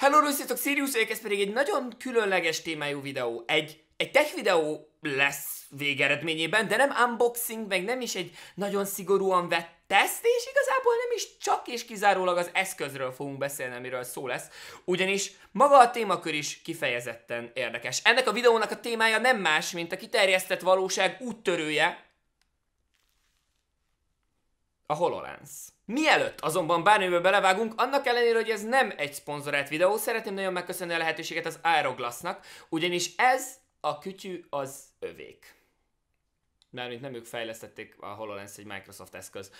Hello, sziasztok, Sirius vagyok, ez pedig egy nagyon különleges témájú videó. Egy, egy tech videó lesz végeredményében, de nem unboxing, meg nem is egy nagyon szigorúan vett teszt, és igazából nem is csak és kizárólag az eszközről fogunk beszélni, amiről szó lesz, ugyanis maga a témakör is kifejezetten érdekes. Ennek a videónak a témája nem más, mint a kiterjesztett valóság úttörője, a HoloLens. Mielőtt azonban bármiből belevágunk, annak ellenére, hogy ez nem egy szponzorált videó, szeretném nagyon megköszönni a lehetőséget az Aeroglassnak, ugyanis ez a kütyű az övék mármint nem ők fejlesztették, a HoloLens egy Microsoft eszköz,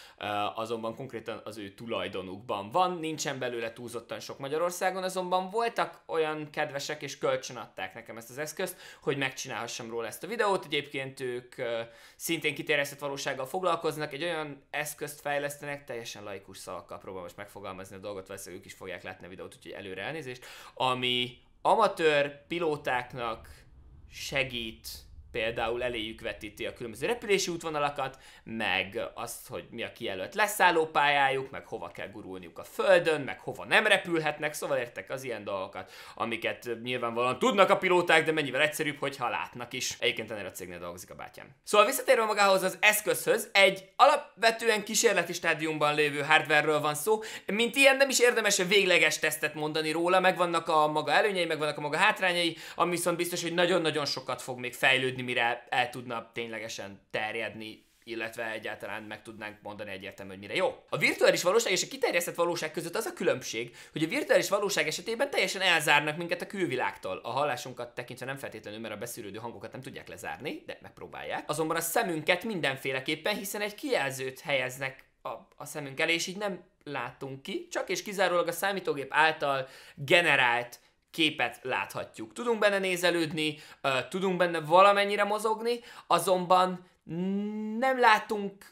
azonban konkrétan az ő tulajdonukban van, nincsen belőle túlzottan sok Magyarországon, azonban voltak olyan kedvesek, és kölcsönadták nekem ezt az eszközt, hogy megcsinálhassam róla ezt a videót, egyébként ők szintén kiterjesztett valósággal foglalkoznak, egy olyan eszközt fejlesztenek, teljesen laikus szavakkal próbálom most megfogalmazni a dolgot, valószínűleg ők is fogják látni a videót, úgyhogy előre elnézést, ami amatőr pilótáknak segít például eléjük vetíti a különböző repülési útvonalakat, meg azt, hogy mi a kijelölt leszálló pályájuk, meg hova kell gurulniuk a földön, meg hova nem repülhetnek, szóval értek az ilyen dolgokat, amiket nyilvánvalóan tudnak a pilóták, de mennyivel egyszerűbb, hogyha látnak is. Egyébként ennél a cégnél dolgozik a bátyám. Szóval visszatérve magához az eszközhöz, egy alapvetően kísérleti stádiumban lévő hardware van szó, mint ilyen nem is érdemes a végleges tesztet mondani róla, megvannak a maga előnyei, megvannak a maga hátrányai, ami viszont biztos, hogy nagyon-nagyon sokat fog még fejlődni működni, mire el tudna ténylegesen terjedni, illetve egyáltalán meg tudnánk mondani egyértelműen, hogy mire jó. A virtuális valóság és a kiterjesztett valóság között az a különbség, hogy a virtuális valóság esetében teljesen elzárnak minket a külvilágtól. A hallásunkat tekintve nem feltétlenül, mert a beszűrődő hangokat nem tudják lezárni, de megpróbálják. Azonban a szemünket mindenféleképpen, hiszen egy kijelzőt helyeznek a, a szemünk elé, és így nem látunk ki, csak és kizárólag a számítógép által generált képet láthatjuk. Tudunk benne nézelődni, tudunk benne valamennyire mozogni, azonban nem látunk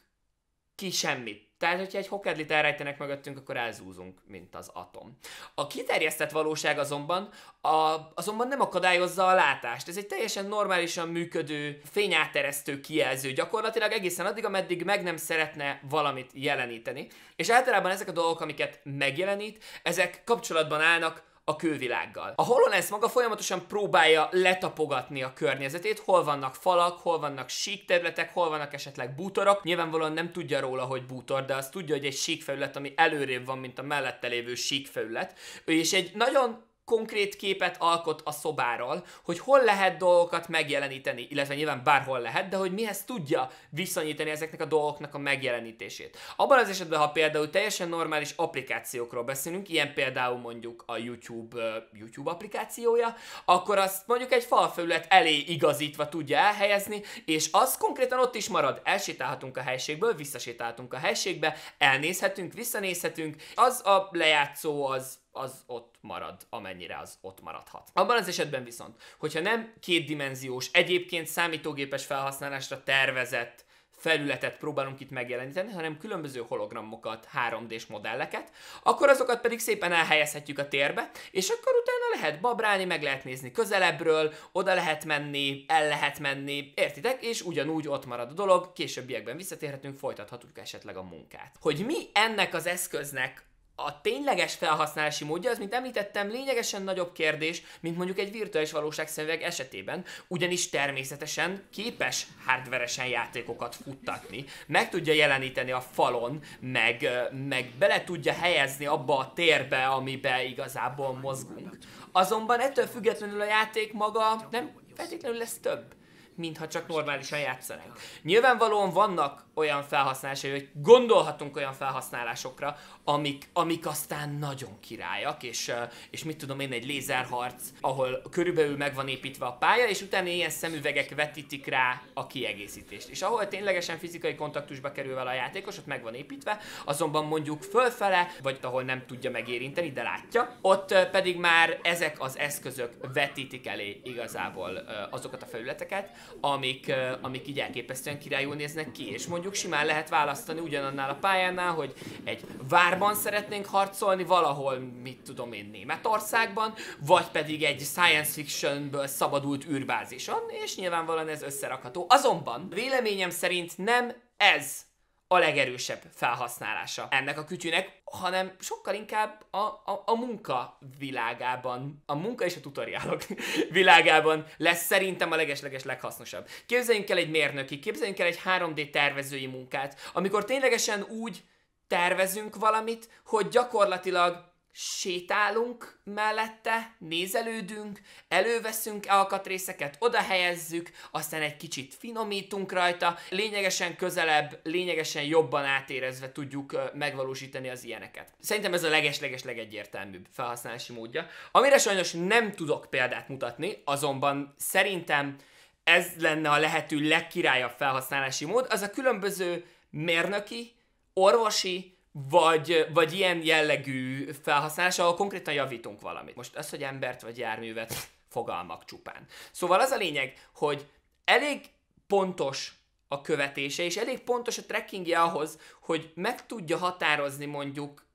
ki semmit. Tehát, hogyha egy hokedlit elrejtenek mögöttünk, akkor elzúzunk, mint az atom. A kiterjesztett valóság azonban, a, azonban nem akadályozza a látást. Ez egy teljesen normálisan működő, fényáteresztő kijelző gyakorlatilag egészen addig, ameddig meg nem szeretne valamit jeleníteni. És általában ezek a dolgok, amiket megjelenít, ezek kapcsolatban állnak a külvilággal. A HoloLens maga folyamatosan próbálja letapogatni a környezetét, hol vannak falak, hol vannak sík területek, hol vannak esetleg bútorok. Nyilvánvalóan nem tudja róla, hogy bútor, de azt tudja, hogy egy sík felület, ami előrébb van, mint a mellette lévő sík felület. És egy nagyon konkrét képet alkot a szobáról, hogy hol lehet dolgokat megjeleníteni, illetve nyilván bárhol lehet, de hogy mihez tudja viszonyítani ezeknek a dolgoknak a megjelenítését. Abban az esetben, ha például teljesen normális applikációkról beszélünk, ilyen például mondjuk a YouTube, uh, YouTube applikációja, akkor azt mondjuk egy falfelület elé igazítva tudja elhelyezni, és az konkrétan ott is marad. Elsétálhatunk a helységből, visszasétálhatunk a helységbe, elnézhetünk, visszanézhetünk, az a lejátszó az az ott marad, amennyire az ott maradhat. Abban az esetben viszont, hogyha nem kétdimenziós, egyébként számítógépes felhasználásra tervezett felületet próbálunk itt megjeleníteni, hanem különböző hologramokat, 3D-s modelleket, akkor azokat pedig szépen elhelyezhetjük a térbe, és akkor utána lehet babrálni, meg lehet nézni közelebbről, oda lehet menni, el lehet menni, értitek? És ugyanúgy ott marad a dolog, későbbiekben visszatérhetünk, folytathatjuk esetleg a munkát. Hogy mi ennek az eszköznek a tényleges felhasználási módja, az, mint említettem, lényegesen nagyobb kérdés, mint mondjuk egy virtuális valóságszemüveg esetében, ugyanis természetesen képes hardveresen játékokat futtatni, meg tudja jeleníteni a falon, meg, meg bele tudja helyezni abba a térbe, amibe igazából mozgunk. Azonban ettől függetlenül a játék maga nem feltétlenül lesz több mintha csak normálisan játszanánk. Nyilvánvalóan vannak olyan felhasználásai, hogy gondolhatunk olyan felhasználásokra, amik, amik aztán nagyon királyak, és, és mit tudom én, egy lézerharc, ahol körülbelül meg van építve a pálya, és utána ilyen szemüvegek vetítik rá a kiegészítést. És ahol ténylegesen fizikai kontaktusba kerül vele a játékos, ott meg van építve, azonban mondjuk fölfele, vagy ahol nem tudja megérinteni, de látja, ott pedig már ezek az eszközök vetítik elé igazából azokat a felületeket, amik, amik így elképesztően királyul néznek ki, és mondjuk simán lehet választani ugyanannál a pályánál, hogy egy várban szeretnénk harcolni valahol, mit tudom én, Németországban, vagy pedig egy science fictionből szabadult űrbázison, és nyilvánvalóan ez összerakható. Azonban véleményem szerint nem ez a legerősebb felhasználása ennek a kütyűnek, hanem sokkal inkább a, a, a munka világában, a munka és a tutoriálok világában lesz szerintem a legesleges leghasznosabb. Képzeljünk el egy mérnöki, képzeljünk el egy 3D tervezői munkát, amikor ténylegesen úgy tervezünk valamit, hogy gyakorlatilag sétálunk mellette, nézelődünk, előveszünk alkatrészeket, oda helyezzük, aztán egy kicsit finomítunk rajta, lényegesen közelebb, lényegesen jobban átérezve tudjuk megvalósítani az ilyeneket. Szerintem ez a legesleges legegyértelműbb felhasználási módja. Amire sajnos nem tudok példát mutatni, azonban szerintem ez lenne a lehető legkirályabb felhasználási mód, az a különböző mérnöki, orvosi, vagy, vagy ilyen jellegű felhasználás, ahol konkrétan javítunk valamit. Most az, hogy embert vagy járművet, fogalmak csupán. Szóval az a lényeg, hogy elég pontos a követése, és elég pontos a trackingje ahhoz, hogy meg tudja határozni mondjuk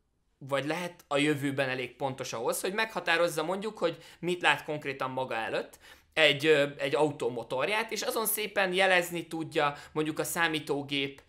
vagy lehet a jövőben elég pontos ahhoz, hogy meghatározza mondjuk, hogy mit lát konkrétan maga előtt egy, egy autómotorját, és azon szépen jelezni tudja mondjuk a számítógép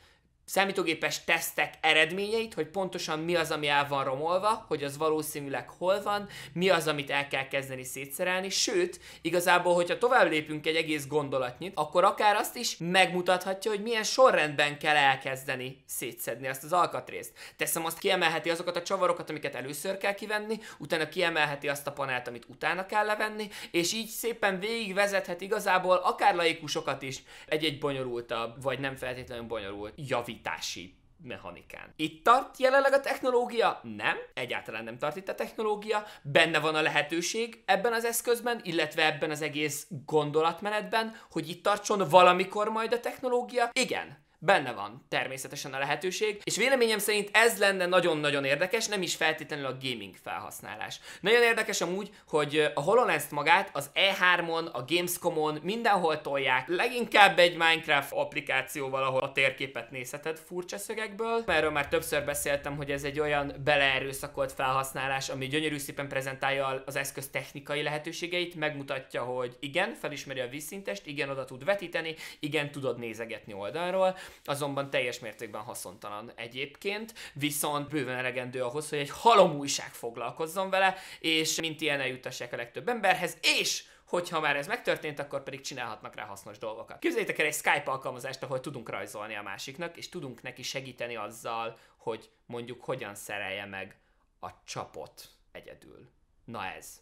számítógépes tesztek eredményeit, hogy pontosan mi az, ami el van romolva, hogy az valószínűleg hol van, mi az, amit el kell kezdeni szétszerelni, sőt, igazából, hogyha tovább lépünk egy egész gondolatnyit, akkor akár azt is megmutathatja, hogy milyen sorrendben kell elkezdeni szétszedni azt az alkatrészt. Teszem azt, kiemelheti azokat a csavarokat, amiket először kell kivenni, utána kiemelheti azt a panelt, amit utána kell levenni, és így szépen végigvezethet igazából akár laikusokat is egy-egy bonyolultabb, vagy nem feltétlenül bonyolult javít javítási mechanikán. Itt tart jelenleg a technológia? Nem, egyáltalán nem tart itt a technológia, benne van a lehetőség ebben az eszközben, illetve ebben az egész gondolatmenetben, hogy itt tartson valamikor majd a technológia? Igen, benne van természetesen a lehetőség, és véleményem szerint ez lenne nagyon-nagyon érdekes, nem is feltétlenül a gaming felhasználás. Nagyon érdekes amúgy, hogy a hololens magát az E3-on, a Gamescom-on mindenhol tolják, leginkább egy Minecraft applikációval, ahol a térképet nézheted furcsa szögekből. Erről már többször beszéltem, hogy ez egy olyan beleerőszakolt felhasználás, ami gyönyörű szépen prezentálja az eszköz technikai lehetőségeit, megmutatja, hogy igen, felismeri a vízszintest, igen, oda tud vetíteni, igen, tudod nézegetni oldalról, azonban teljes mértékben haszontalan egyébként, viszont bőven elegendő ahhoz, hogy egy halom újság foglalkozzon vele, és mint ilyen eljutassák a legtöbb emberhez, és hogyha már ez megtörtént, akkor pedig csinálhatnak rá hasznos dolgokat. Képzeljétek el egy Skype alkalmazást, ahol tudunk rajzolni a másiknak, és tudunk neki segíteni azzal, hogy mondjuk hogyan szerelje meg a csapot egyedül. Na ez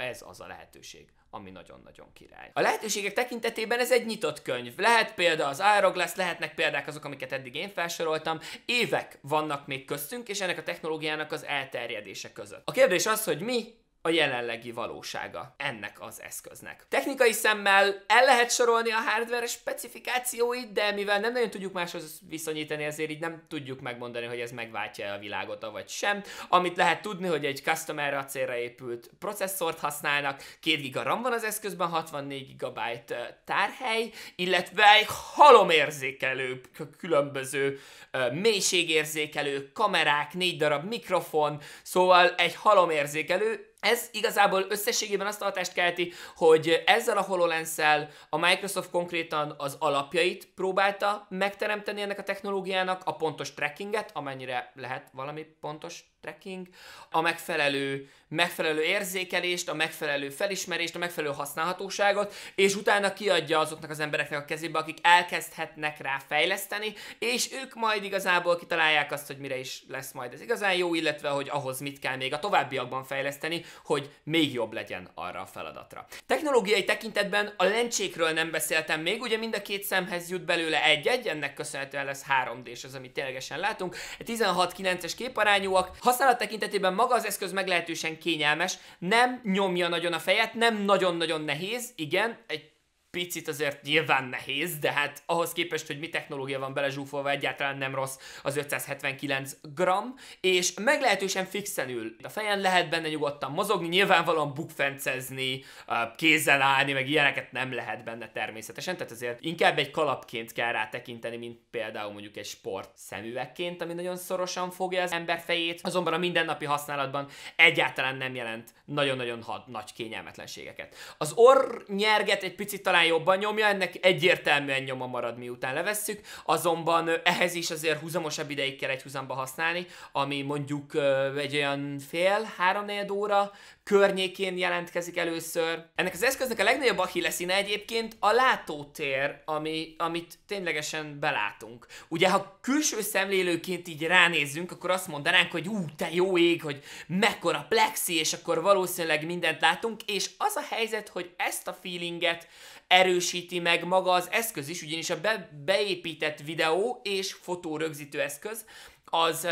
ez az a lehetőség ami nagyon-nagyon király. A lehetőségek tekintetében ez egy nyitott könyv. Lehet példa az lesz, lehetnek példák azok, amiket eddig én felsoroltam. Évek vannak még köztünk, és ennek a technológiának az elterjedése között. A kérdés az, hogy mi a jelenlegi valósága ennek az eszköznek. Technikai szemmel el lehet sorolni a hardware specifikációit, de mivel nem nagyon tudjuk máshoz viszonyítani, ezért így nem tudjuk megmondani, hogy ez megváltja a világot, vagy sem. Amit lehet tudni, hogy egy customer acélra épült processzort használnak, 2 giga RAM van az eszközben, 64 GB tárhely, illetve egy halomérzékelő, különböző mélységérzékelő kamerák, négy darab mikrofon, szóval egy halomérzékelő, ez igazából összességében azt a hatást kelti, hogy ezzel a hololens a Microsoft konkrétan az alapjait próbálta megteremteni ennek a technológiának, a pontos trackinget, amennyire lehet valami pontos tracking, a megfelelő, megfelelő érzékelést, a megfelelő felismerést, a megfelelő használhatóságot, és utána kiadja azoknak az embereknek a kezébe, akik elkezdhetnek rá fejleszteni, és ők majd igazából kitalálják azt, hogy mire is lesz majd ez igazán jó, illetve hogy ahhoz mit kell még a továbbiakban fejleszteni, hogy még jobb legyen arra a feladatra. Technológiai tekintetben a lencsékről nem beszéltem még, ugye mind a két szemhez jut belőle egy-egy, ennek köszönhetően lesz 3D-s az, amit ténylegesen látunk. 16-9-es képarányúak, használat tekintetében maga az eszköz meglehetősen kényelmes, nem nyomja nagyon a fejet, nem nagyon-nagyon nehéz, igen, egy picit azért nyilván nehéz, de hát ahhoz képest, hogy mi technológia van belezsúfolva, egyáltalán nem rossz az 579 g, és meglehetősen fixen ül. A fejen lehet benne nyugodtan mozogni, nyilvánvalóan bukfencezni, kézzel állni, meg ilyeneket nem lehet benne természetesen, tehát azért inkább egy kalapként kell rá tekinteni, mint például mondjuk egy sport szemüvegként, ami nagyon szorosan fogja az ember fejét, azonban a mindennapi használatban egyáltalán nem jelent nagyon-nagyon nagy kényelmetlenségeket. Az orr nyerget egy picit talán nyilván jobban nyomja, ennek egyértelműen nyoma marad, miután levesszük, azonban ehhez is azért húzamosabb ideig kell egy húzamba használni, ami mondjuk egy olyan fél, három óra környékén jelentkezik először. Ennek az eszköznek a legnagyobb achilleszíne egyébként a látótér, ami, amit ténylegesen belátunk. Ugye, ha külső szemlélőként így ránézzünk, akkor azt mondanánk, hogy ú, te jó ég, hogy mekkora plexi, és akkor valószínűleg mindent látunk, és az a helyzet, hogy ezt a feelinget, erősíti meg maga az eszköz is, ugyanis a be, beépített videó és fotó rögzítő eszköz az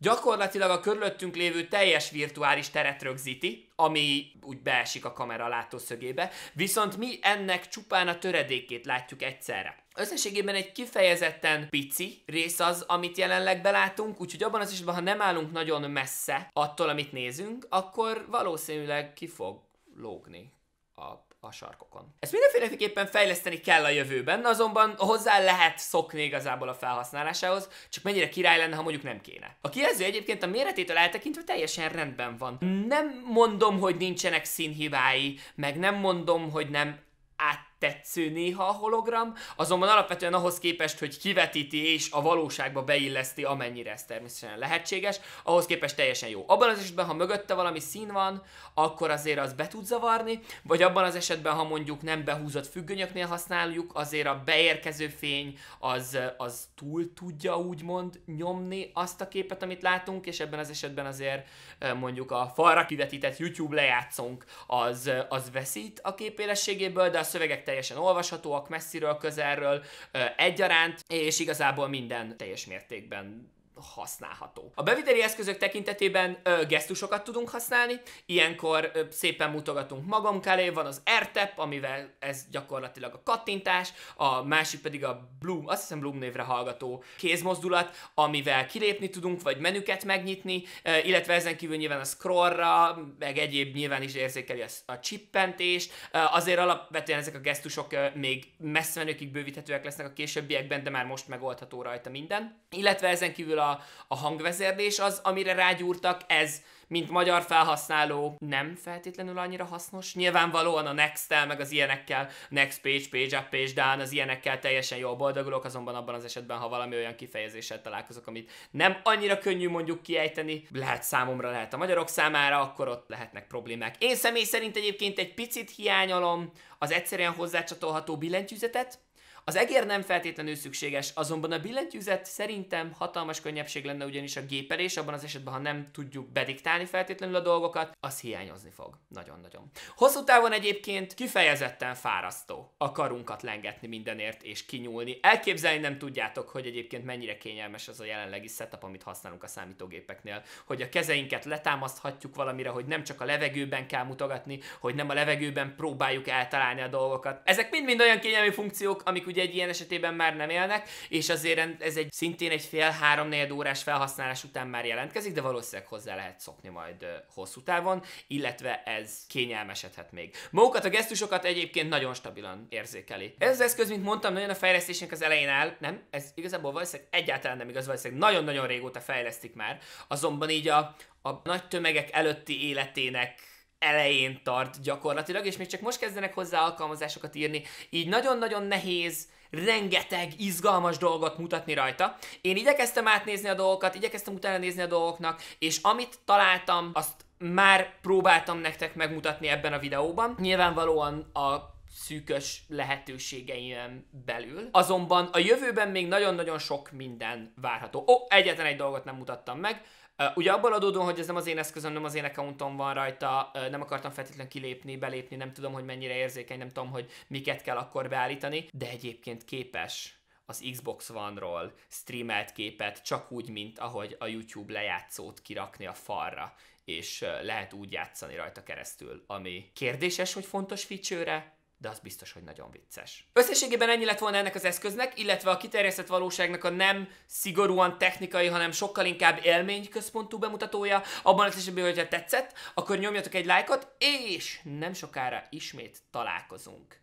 gyakorlatilag a körülöttünk lévő teljes virtuális teret rögzíti, ami úgy beesik a kamera látószögébe, viszont mi ennek csupán a töredékét látjuk egyszerre. Összességében egy kifejezetten pici rész az, amit jelenleg belátunk, úgyhogy abban az esetben, ha nem állunk nagyon messze attól, amit nézünk, akkor valószínűleg ki fog lógni a a sarkokon. Ezt mindenféleképpen fejleszteni kell a jövőben, azonban hozzá lehet szokni igazából a felhasználásához, csak mennyire király lenne, ha mondjuk nem kéne. A kijelző egyébként a méretétől eltekintve teljesen rendben van. Nem mondom, hogy nincsenek színhibái, meg nem mondom, hogy nem át tetsző néha a hologram, azonban alapvetően ahhoz képest, hogy kivetíti és a valóságba beilleszti, amennyire ez természetesen lehetséges, ahhoz képest teljesen jó. Abban az esetben, ha mögötte valami szín van, akkor azért az be tud zavarni, vagy abban az esetben, ha mondjuk nem behúzott függönyöknél használjuk, azért a beérkező fény az, az túl tudja úgymond nyomni azt a képet, amit látunk, és ebben az esetben azért mondjuk a falra kivetített YouTube lejátszónk az, az veszít a képélességéből, de a szövegek teljesen olvashatóak messziről, közelről, egyaránt, és igazából minden teljes mértékben használható. A beviteli eszközök tekintetében ö, gesztusokat tudunk használni, ilyenkor ö, szépen mutogatunk magunk elé, van az AirTap, amivel ez gyakorlatilag a kattintás, a másik pedig a Bloom, azt hiszem Bloom névre hallgató kézmozdulat, amivel kilépni tudunk, vagy menüket megnyitni, ö, illetve ezen kívül nyilván a scrollra, meg egyéb nyilván is érzékeli a, a csippentést, ö, azért alapvetően ezek a gesztusok ö, még messze menőkig bővíthetőek lesznek a későbbiekben, de már most megoldható rajta minden. Illetve ezen kívül a a, hangvezérlés az, amire rágyúrtak, ez mint magyar felhasználó nem feltétlenül annyira hasznos. Nyilvánvalóan a next meg az ilyenekkel, Next Page, Page Up, Page Down, az ilyenekkel teljesen jól boldogulok, azonban abban az esetben, ha valami olyan kifejezéssel találkozok, amit nem annyira könnyű mondjuk kiejteni, lehet számomra, lehet a magyarok számára, akkor ott lehetnek problémák. Én személy szerint egyébként egy picit hiányolom az egyszerűen hozzácsatolható billentyűzetet, az egér nem feltétlenül szükséges, azonban a billentyűzet szerintem hatalmas könnyebbség lenne ugyanis a gépelés, abban az esetben, ha nem tudjuk bediktálni feltétlenül a dolgokat, az hiányozni fog. Nagyon-nagyon. Hosszú távon egyébként kifejezetten fárasztó a karunkat lengetni mindenért és kinyúlni. Elképzelni nem tudjátok, hogy egyébként mennyire kényelmes az a jelenlegi setup, amit használunk a számítógépeknél, hogy a kezeinket letámaszthatjuk valamire, hogy nem csak a levegőben kell mutogatni, hogy nem a levegőben próbáljuk eltalálni a dolgokat. Ezek mind-mind olyan kényelmi funkciók, amik ugye ugye egy ilyen esetében már nem élnek, és azért ez egy szintén egy fél három négy órás felhasználás után már jelentkezik, de valószínűleg hozzá lehet szokni majd hosszú távon, illetve ez kényelmesedhet még. Magukat a gesztusokat egyébként nagyon stabilan érzékeli. Ez az eszköz, mint mondtam, nagyon a fejlesztésnek az elején áll, nem, ez igazából valószínűleg egyáltalán nem igaz, valószínűleg nagyon-nagyon régóta fejlesztik már, azonban így a, a nagy tömegek előtti életének elején tart gyakorlatilag, és még csak most kezdenek hozzá alkalmazásokat írni, így nagyon-nagyon nehéz rengeteg izgalmas dolgot mutatni rajta. Én igyekeztem átnézni a dolgokat, igyekeztem utána nézni a dolgoknak, és amit találtam, azt már próbáltam nektek megmutatni ebben a videóban. Nyilvánvalóan a szűkös lehetőségeim belül. Azonban a jövőben még nagyon-nagyon sok minden várható. Ó, egyetlen egy dolgot nem mutattam meg, Uh, ugye abból adódom, hogy ez nem az én eszközöm, nem az én accountom van rajta, uh, nem akartam feltétlenül kilépni, belépni, nem tudom, hogy mennyire érzékeny, nem tudom, hogy miket kell akkor beállítani, de egyébként képes az Xbox One-ról streamelt képet, csak úgy, mint ahogy a YouTube lejátszót kirakni a falra, és lehet úgy játszani rajta keresztül, ami kérdéses, hogy fontos feature de az biztos, hogy nagyon vicces. Összességében ennyi lett volna ennek az eszköznek, illetve a kiterjesztett valóságnak a nem szigorúan technikai, hanem sokkal inkább élményközpontú bemutatója. Abban az esetben, hogyha tetszett, akkor nyomjatok egy lájkot, és nem sokára ismét találkozunk.